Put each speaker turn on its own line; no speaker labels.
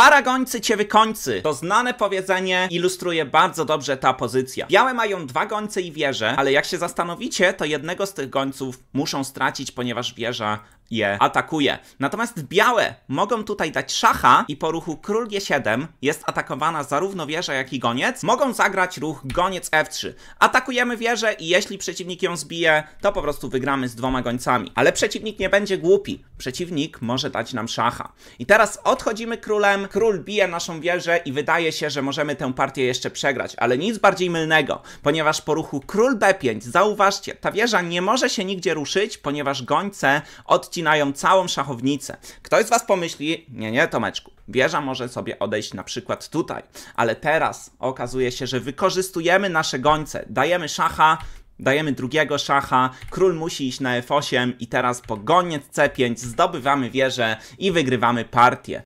Paragońcy cię końcy. To znane powiedzenie ilustruje bardzo dobrze ta pozycja. Białe mają dwa gońce i wieże, ale jak się zastanowicie, to jednego z tych gońców muszą stracić, ponieważ wieża je atakuje. Natomiast białe mogą tutaj dać szacha i po ruchu król g7 jest atakowana zarówno wieża, jak i goniec. Mogą zagrać ruch goniec f3. Atakujemy wieżę i jeśli przeciwnik ją zbije, to po prostu wygramy z dwoma gońcami. Ale przeciwnik nie będzie głupi. Przeciwnik może dać nam szacha. I teraz odchodzimy królem, król bije naszą wieżę i wydaje się, że możemy tę partię jeszcze przegrać, ale nic bardziej mylnego, ponieważ po ruchu król b5, zauważcie, ta wieża nie może się nigdzie ruszyć, ponieważ gońce odcinają odcinają całą szachownicę. Ktoś z Was pomyśli, nie, nie, Tomeczku, wieża może sobie odejść na przykład tutaj, ale teraz okazuje się, że wykorzystujemy nasze gońce, dajemy szacha, dajemy drugiego szacha, król musi iść na f8 i teraz po goniec c5 zdobywamy wieżę i wygrywamy partię.